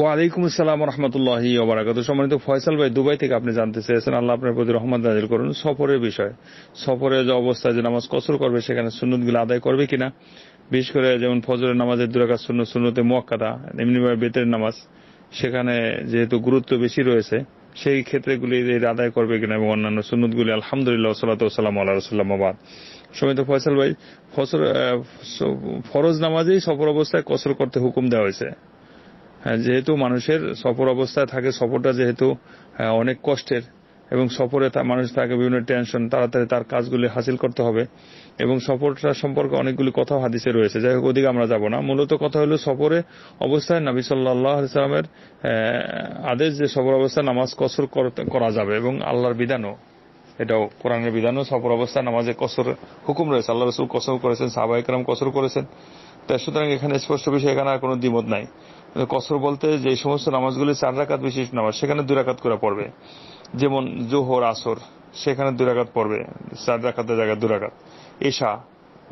ওয়ালাইকুম আসসালাম ওবরাকাত সম্মানিত ফয়সাল ভাই দুবাই থেকে আপনি জানতে চেয়েছেন আল্লাহ আপনার প্রতি রহমত নাজিল করুন সফরের বিষয় সফরে যে অবস্থায় যে নামাজ কসর করবে সেখানে সুন্নতগুলো আদায় করবে কিনা বিশেষ করে যেমন ফজরের নামাজের এমনিভাবে বেতের নামাজ সেখানে যেহেতু গুরুত্ব বেশি রয়েছে সেই ক্ষেত্রেগুলি আদায় করবে কিনা এবং অন্যান্য সুন্নতগুলি আলহামদুলিল্লাহ সাল্লাম আল্লাহ ফয়সাল ভাই ফরজ নামাজেই সফর অবস্থায় কসর করতে হুকুম দেওয়া হয়েছে হ্যাঁ, যেহেতু মানুষের সফর অবস্থায় থাকে সফরটা যেহেতু হ্যাঁ, অনেক কষ্টের এবং সফরে মানুষ থাকে বিভিন্ন টেনশন তাড়াতাড়ি তার কাজগুলি হাসিল করতে হবে এবং সফরটা সম্পর্কে অনেকগুলি কথা হাদিসে রয়েছে যাই হোক ওদিকে আমরা যাব না মূলত কথা হলো সফরে অবস্থায় নাবি সাল্লাহ ইসলামের আদেশ যে সফর অবস্থায় নামাজ কসর করা যাবে এবং আল্লাহর বিধানও এটাও কোরআনের বিধানও সফর অবস্থায় নামাজে কসর হুকুম রয়েছে আল্লাহ রসুল কসর করেছেন সাহবা ইকরাম কসর করেছেন তাই সুতরাং এখানে স্পষ্ট বিষয়ে এখানে আর কোনো দ্বিমত নাই কসর বলতে যে সমস্ত নামাজগুলি চার রাকাত বিশিষ্ট নামাজ সেখানে দুরাকাত করে পড়বে যেমন জোহর আসর সেখানে দুরাকাত পড়বে চার জায়গা জায়গায় দুরাকাত এশা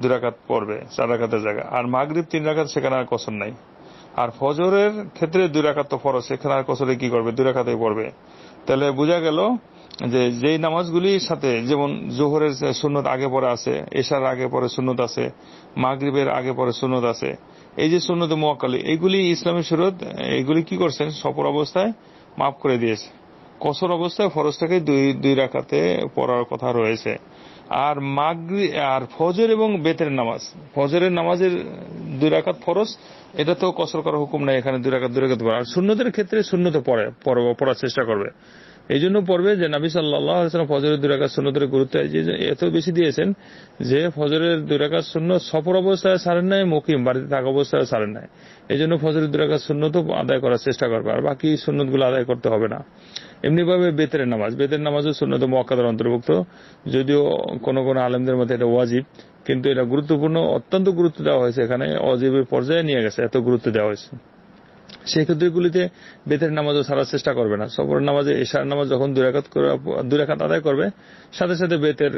দুরাকাত পড়বে চার রাখাতের জায়গা আর মাগরীব তিন রাখাত সেখানে আর কসর নাই আর ফজরের ক্ষেত্রে রাখাত তো ফরজ সেখানে আর কসরে কি করবে দুরাকাতেই পড়বে তাহলে বোঝা গেল যে যেই নামাজগুলির সাথে যেমন জোহরের সুন্নত আগে পরে আছে এশার আগে পরে সুন্নত আছে মাগরীবের আগে পরে সুন্নত আছে এই যে সুন্নত মোয়াক্কালি এগুলি ইসলামের শরীয়ত এগুলি কি করছেন সফর অবস্থায় মাফ করে দিয়েছে কসর অবস্থায় ফরজটাকে দুই দুই রাখাতে পড়ার কথা রয়েছে আর মাগরি আর ফজর এবং বেতের নামাজ ফজরের নামাজের দুই রাখাত ফরজ এটা তো কসর করার হুকুম নাই এখানে দুই রাখাত দুই রাখাত পড়া আর শূন্যদের ক্ষেত্রে শূন্যতে পড়ে পড়ার চেষ্টা করবে এই জন্য পড়বে যে নাবি সাল্লাহ আলাইসালাম ফজরের দুরাকা সুন্নতের গুরুত্ব এত বেশি দিয়েছেন যে ফজরের দুরাকা শূন্য সফর অবস্থায় সারেন নাই মুকিম বাড়িতে থাকা অবস্থায় সারেন নাই এই জন্য ফজরের দুরাকা সুন্নত আদায় করার চেষ্টা করবে আর বাকি সুন্নতগুলো আদায় করতে হবে না এমনিভাবে বেতের নামাজ বেতের নামাজও সুন্নত মক্কাদার অন্তর্ভুক্ত যদিও কোন কোন আলেমদের মধ্যে এটা ওয়াজিব কিন্তু এটা গুরুত্বপূর্ণ অত্যন্ত গুরুত্ব দেওয়া হয়েছে এখানে অজীবের পর্যায়ে নিয়ে গেছে এত গুরুত্ব দেওয়া হয়েছে সেক্ষেত্রে গুলিতে বেতের নামাজও ছাড়ার চেষ্টা করবে না সফরের নামাজে এশার নামাজ যখন দুরাকাত দুরাকাত আদায় করবে সাথে সাথে বেতের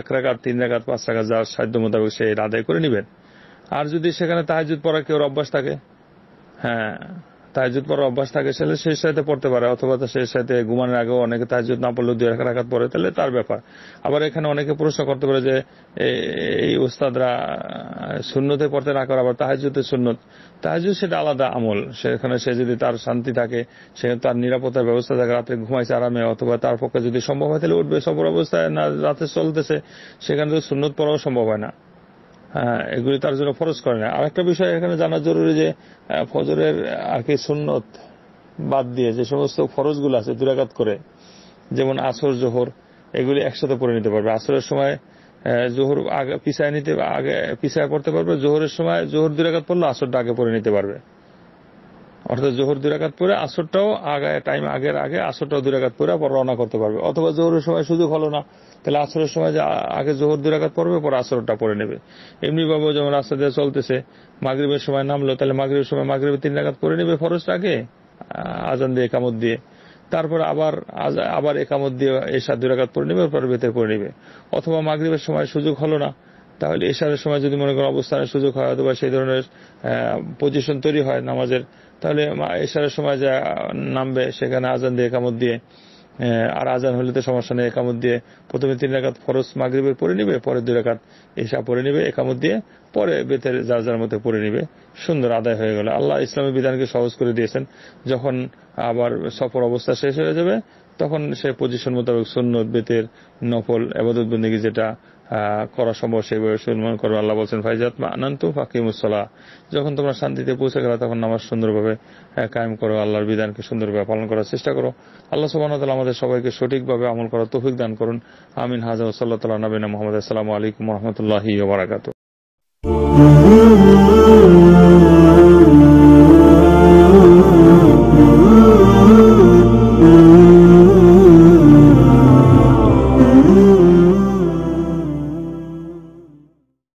এক রাখাত তিন রাখাত পাঁচ রাকাত যার সাধ্য মোতাবেক সে আদায় করে নিবেন আর যদি সেখানে তাহাজুদ পড়া কেউ অভ্যাস থাকে হ্যাঁ তাহাজুদ পড়ার অভ্যাস থাকে তাহলে শেষ সাথে পড়তে পারে অথবা শেষ সাথে ঘুমানোর আগেও অনেকে তাহাজুদ না পড়লেও দুই রাখা রাখাত পড়ে তাহলে তার ব্যাপার আবার এখানে অনেকে প্রশ্ন করতে পারে যে এই ওস্তাদরা শূন্যতে পড়তে না করে আবার তাহাজুদের শূন্যত তাহাজুদ সেটা আলাদা আমল সেখানে সে যদি তার শান্তি থাকে সে তার নিরাপত্তার ব্যবস্থা থাকে রাতে ঘুমাইছে আরামে অথবা তার পক্ষে যদি সম্ভব হয় তাহলে উঠবে সবর অবস্থায় না রাতে চলতেছে সেখানে তো শূন্যত পড়াও সম্ভব হয় না এগুলি তার জন্য ফরজ করে না আরেকটা বিষয় এখানে জানা জরুরি যে ফজরের আর কি সুন্নত বাদ দিয়ে যে সমস্ত ফরজগুলো আছে দুরাঘাত করে যেমন আসর জোহর এগুলি একসাথে পড়ে নিতে পারবে আসরের সময় জোহর আগে পিছায় নিতে আগে পিছায় পড়তে পারবে জোহরের সময় জোহর দুরাঘাত পড়লে আসরটা আগে পড়ে নিতে পারবে অর্থাৎ জোহর দুরাকাত পরে আসরটাও আগে টাইম আগের আগে আসরটাও দুরাকাত পরে আবার রওনা করতে পারবে অথবা জোহরের সময় সুযোগ হলো না তাহলে আসরের সময় যে আগে জোহর দুরাকাত পড়বে পরে আসরটা পড়ে নেবে এমনি ভাবে যেমন রাস্তা দিয়ে চলতেছে মাগরীবের সময় নামলো তাহলে মাগরীবের সময় মাগরীবে তিন রাকাত পড়ে নেবে ফরজটা আগে আজান দিয়ে একামত দিয়ে তারপর আবার আবার একামত দিয়ে এসা দুরাকাত পড়ে নেবে পরে ভেতরে পড়ে নেবে অথবা মাগরীবের সময় সুযোগ হলো না তাহলে এশারের সময় যদি মনে করেন অবস্থানের সুযোগ হয় অথবা সেই ধরনের পজিশন তৈরি হয় নামাজের তাহলে এশারের সময় যা নামবে সেখানে আজান দিয়ে একামত দিয়ে আর আজান হলে তো সমস্যা নেই একামত দিয়ে প্রথমে তিন রাকাত ফরজ মাগরীবের পরে নিবে পরে দুই রাকাত এশা পরে নিবে একামত দিয়ে পরে বেতের যার যার মধ্যে পড়ে নিবে সুন্দর আদায় হয়ে গেল আল্লাহ ইসলামের বিধানকে সহজ করে দিয়েছেন যখন আবার সফর অবস্থা শেষ হয়ে যাবে তখন সে পজিশন মোতাবেক সুন্নত বেতের নফল আবাদত বন্দী যেটা করা সম্ভব বয়সে অনুমান করবে আল্লাহ বলছেন ফাইজাত আনান্তু ফাকিমুসলা যখন তোমরা শান্তিতে পৌঁছে গেলে তখন নামাজ সুন্দরভাবে কায়েম করো আল্লাহর বিধানকে সুন্দরভাবে পালন করার চেষ্টা করো আল্লাহ তালা আমাদের সবাইকে সঠিকভাবে আমল করার তৌফিক দান করুন আমিন হাজার সাল্লাহ তালা নবীন মোহাম্মদ আসসালামু আলাইকুম রহমতুল্লাহি বারাকাতু